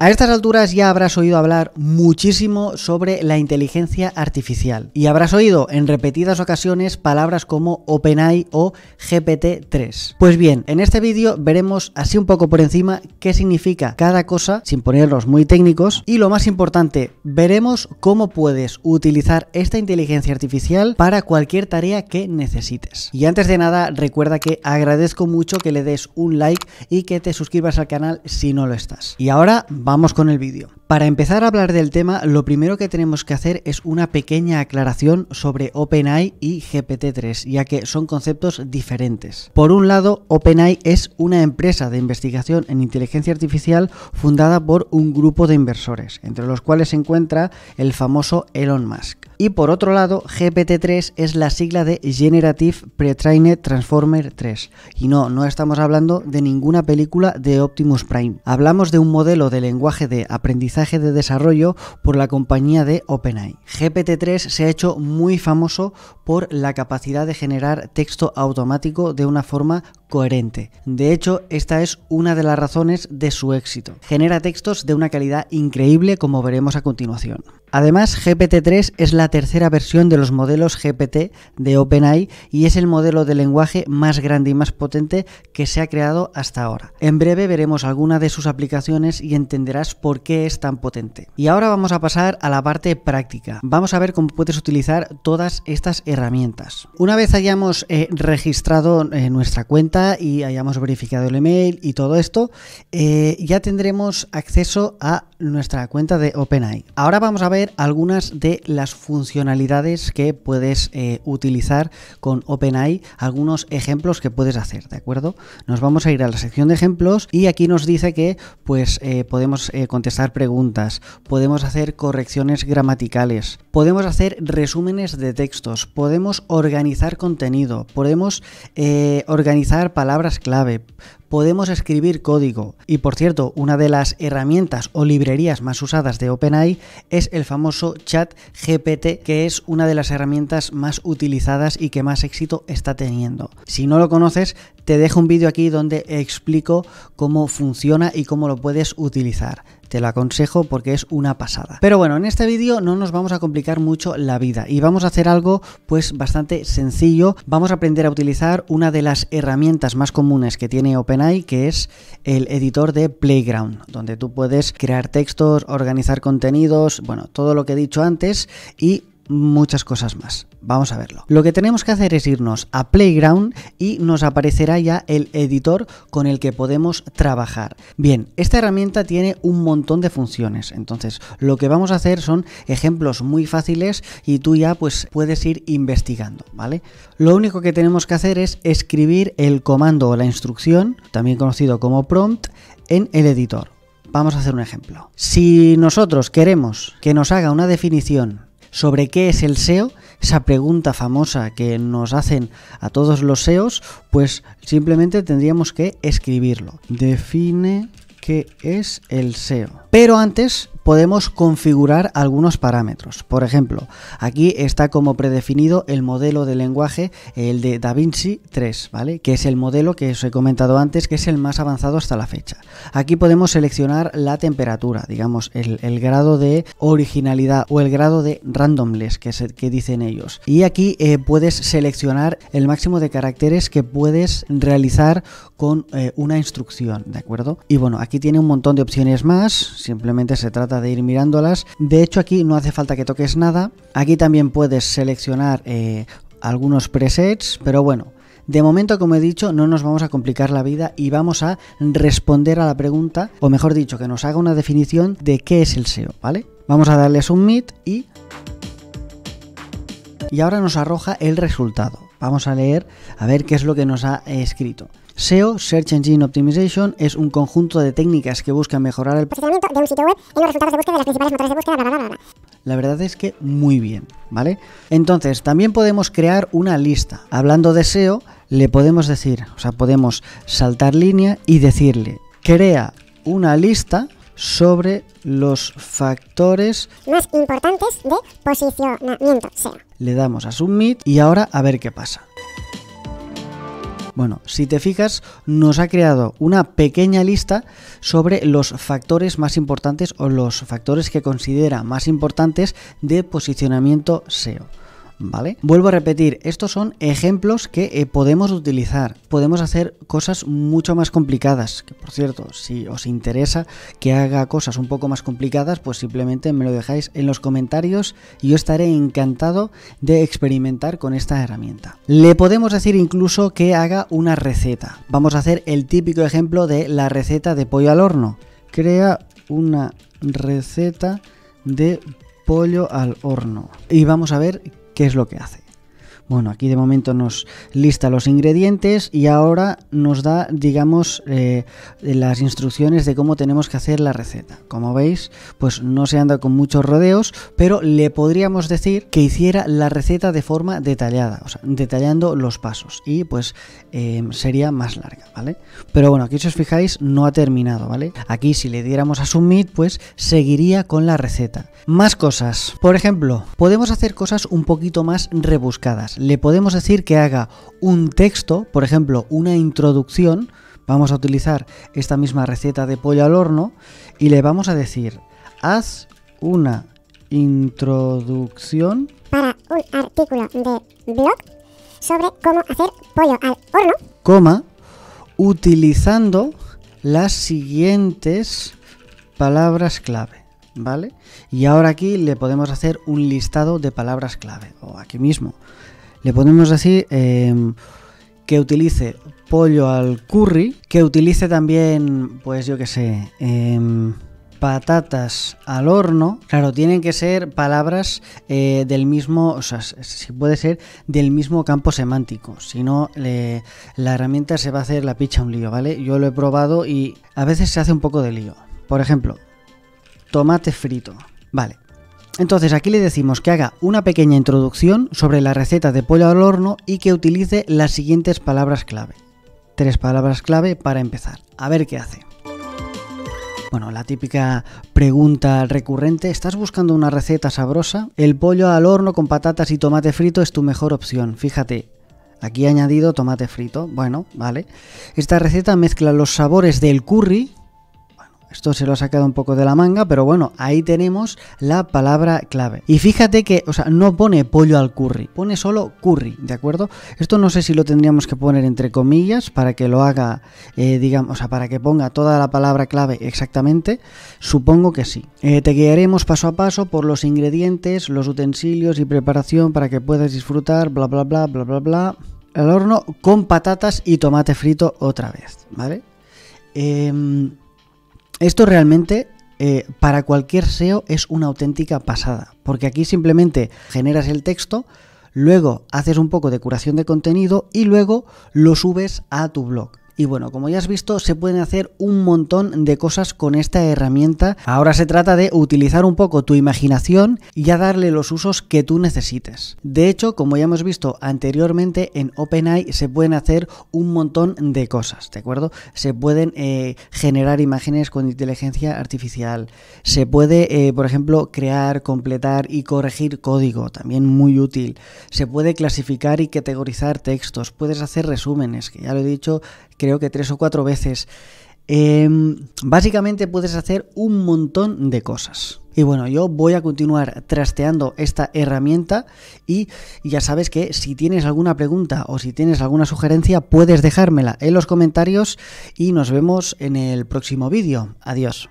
A estas alturas ya habrás oído hablar muchísimo sobre la inteligencia artificial y habrás oído en repetidas ocasiones palabras como OpenAI o GPT-3. Pues bien, en este vídeo veremos así un poco por encima qué significa cada cosa sin ponerlos muy técnicos y lo más importante, veremos cómo puedes utilizar esta inteligencia artificial para cualquier tarea que necesites. Y antes de nada, recuerda que agradezco mucho que le des un like y que te suscribas al canal si no lo estás. Y ahora vamos con el vídeo. Para empezar a hablar del tema, lo primero que tenemos que hacer es una pequeña aclaración sobre OpenAI y GPT-3, ya que son conceptos diferentes. Por un lado, OpenAI es una empresa de investigación en inteligencia artificial fundada por un grupo de inversores, entre los cuales se encuentra el famoso Elon Musk. Y por otro lado, GPT-3 es la sigla de Generative Pre-Trained Transformer 3. Y no, no estamos hablando de ninguna película de Optimus Prime. Hablamos de un modelo de lenguaje de aprendizaje de desarrollo por la compañía de OpenAI. GPT-3 se ha hecho muy famoso por la capacidad de generar texto automático de una forma coherente. De hecho, esta es una de las razones de su éxito. Genera textos de una calidad increíble como veremos a continuación. Además, GPT-3 es la tercera versión de los modelos GPT de OpenAI y es el modelo de lenguaje más grande y más potente que se ha creado hasta ahora. En breve veremos alguna de sus aplicaciones y entenderás por qué es tan potente. Y ahora vamos a pasar a la parte práctica. Vamos a ver cómo puedes utilizar todas estas herramientas. Una vez hayamos eh, registrado eh, nuestra cuenta, y hayamos verificado el email y todo esto, eh, ya tendremos acceso a nuestra cuenta de OpenAI. Ahora vamos a ver algunas de las funcionalidades que puedes eh, utilizar con OpenAI, algunos ejemplos que puedes hacer, ¿de acuerdo? Nos vamos a ir a la sección de ejemplos y aquí nos dice que pues eh, podemos contestar preguntas, podemos hacer correcciones gramaticales, podemos hacer resúmenes de textos, podemos organizar contenido, podemos organizar palabras clave, podemos escribir código. Y por cierto, una de las herramientas o librerías más usadas de OpenAI es el famoso chat GPT, que es una de las herramientas más utilizadas y que más éxito está teniendo. Si no lo conoces, te dejo un vídeo aquí donde explico cómo funciona y cómo lo puedes utilizar te la aconsejo porque es una pasada. Pero bueno, en este vídeo no nos vamos a complicar mucho la vida y vamos a hacer algo pues bastante sencillo. Vamos a aprender a utilizar una de las herramientas más comunes que tiene OpenAI, que es el editor de Playground, donde tú puedes crear textos, organizar contenidos, bueno, todo lo que he dicho antes y muchas cosas más. Vamos a verlo. Lo que tenemos que hacer es irnos a Playground y nos aparecerá ya el editor con el que podemos trabajar. Bien, esta herramienta tiene un montón de funciones, entonces lo que vamos a hacer son ejemplos muy fáciles y tú ya pues puedes ir investigando, ¿vale? Lo único que tenemos que hacer es escribir el comando o la instrucción, también conocido como prompt, en el editor. Vamos a hacer un ejemplo. Si nosotros queremos que nos haga una definición sobre qué es el SEO, esa pregunta famosa que nos hacen a todos los SEOs, pues simplemente tendríamos que escribirlo. Define qué es el SEO. Pero antes podemos configurar algunos parámetros. Por ejemplo, aquí está como predefinido el modelo de lenguaje, el de DaVinci 3, ¿vale? Que es el modelo que os he comentado antes, que es el más avanzado hasta la fecha. Aquí podemos seleccionar la temperatura, digamos, el, grado de originalidad o el grado de randomness que, dicen ellos. Y aquí eh, puedes seleccionar el máximo de caracteres que puedes realizar con eh, una instrucción, ¿de acuerdo? Y bueno, aquí tiene un montón de opciones más, simplemente se trata de ir mirándolas. De hecho, aquí no hace falta que toques nada. Aquí también puedes seleccionar eh, algunos presets, pero bueno. De momento, como he dicho, no nos vamos a complicar la vida y vamos a responder a la pregunta, o mejor dicho, que nos haga una definición de qué es el SEO, ¿vale? Vamos a darle submit y... Y ahora nos arroja el resultado. Vamos a leer a ver qué es lo que nos ha escrito. SEO, Search Engine Optimization, es un conjunto de técnicas que buscan mejorar el posicionamiento de un sitio web en los resultados de búsqueda de las principales motores de búsqueda, La verdad es que muy bien, ¿vale? Entonces, también podemos crear una lista. Hablando de SEO, le podemos decir, o sea, podemos saltar línea y decirle, crea una lista sobre los factores más importantes de posicionamiento SEO. Le damos a Submit y ahora a ver qué pasa. Bueno, si te fijas, nos ha creado una pequeña lista sobre los factores más importantes o los factores que considera más importantes de posicionamiento SEO. Vuelvo a repetir, estos son ejemplos que eh, podemos utilizar. Podemos hacer cosas mucho más complicadas, que por cierto, si os interesa que haga cosas un poco más complicadas, pues simplemente me lo dejáis en los comentarios y yo estaré encantado de experimentar con esta herramienta. Le podemos decir incluso que haga una receta. Vamos a hacer el típico ejemplo de la receta de pollo al horno. Crea una receta de pollo al horno. Y vamos a ver qué es lo que hace. Bueno, aquí de momento nos lista los ingredientes y ahora nos da, digamos, eh, las instrucciones de cómo tenemos que hacer la receta. Como veis, pues no se anda con muchos rodeos, pero le podríamos decir que hiciera la receta de forma detallada, o sea, detallando los pasos y pues em, sería más larga, ¿vale? Pero bueno, aquí si os fijáis no ha terminado, ¿vale? Aquí si le diéramos a submit, pues seguiría con la receta. Más cosas. Por ejemplo, podemos hacer cosas un poquito más rebuscadas. Le podemos decir que haga un texto, por ejemplo, una introducción. Vamos a utilizar esta misma receta de pollo al horno y le vamos a decir, haz una introducción para un artículo de blog sobre cómo hacer pollo al horno, coma, utilizando las siguientes palabras clave, ¿vale? Y ahora aquí le podemos hacer un listado de palabras clave, o aquí mismo. Le ponemos así eh, que utilice pollo al curry, que utilice también, pues yo qué sé, em, patatas al horno. Claro, tienen que ser palabras eh, del mismo, o sea, si puede ser del mismo campo semántico. Si no, la herramienta se va a hacer la picha un lío, ¿vale? Yo lo he probado y a veces se hace un poco de lío. Por ejemplo, tomate frito. Vale, entonces aquí le decimos que haga una pequeña introducción sobre la receta de pollo al horno y que utilice las siguientes palabras clave. Tres palabras clave para empezar. A ver qué hace. Bueno, la típica pregunta recurrente, ¿estás buscando una receta sabrosa? El pollo al horno con patatas y tomate frito es tu mejor opción. Fíjate, aquí he añadido tomate frito. Bueno, vale. Esta receta mezcla los sabores del curry esto se lo ha sacado un poco de la manga, pero bueno, ahí tenemos la palabra clave. Y fíjate que, o sea, no pone pollo al curry, pone solo curry, ¿de acuerdo? Esto no sé si lo tendríamos que poner entre comillas para que lo haga, eh, digamos, o sea, para que ponga toda la palabra clave exactamente. Supongo que sí. Eh, te guiaremos paso a paso por los ingredientes, los utensilios y preparación para que puedas disfrutar, bla, bla, bla, bla, bla, bla. El horno con patatas y tomate frito otra vez, ¿vale? Eh, esto realmente eh, para cualquier SEO es una auténtica pasada, porque aquí simplemente generas el texto, luego haces un poco de curación de contenido y luego lo subes a tu blog. Y bueno, como ya has visto, se pueden hacer un montón de cosas con esta herramienta. Ahora se trata de utilizar un poco tu imaginación y ya darle los usos que tú necesites. De hecho, como ya hemos visto anteriormente, en OpenAI se pueden hacer un montón de cosas, ¿de acuerdo? Se pueden eh, generar imágenes con inteligencia artificial. Se puede, eh, por ejemplo, crear, completar y corregir código, también muy útil. Se puede clasificar y categorizar textos. Puedes hacer resúmenes, que ya lo he dicho, creo que tres o cuatro veces. Em, básicamente puedes hacer un montón de cosas. Y bueno, yo voy a continuar trasteando esta herramienta y ya sabes que si tienes alguna pregunta o si tienes alguna sugerencia puedes dejármela en los comentarios y nos vemos en el próximo vídeo. Adiós.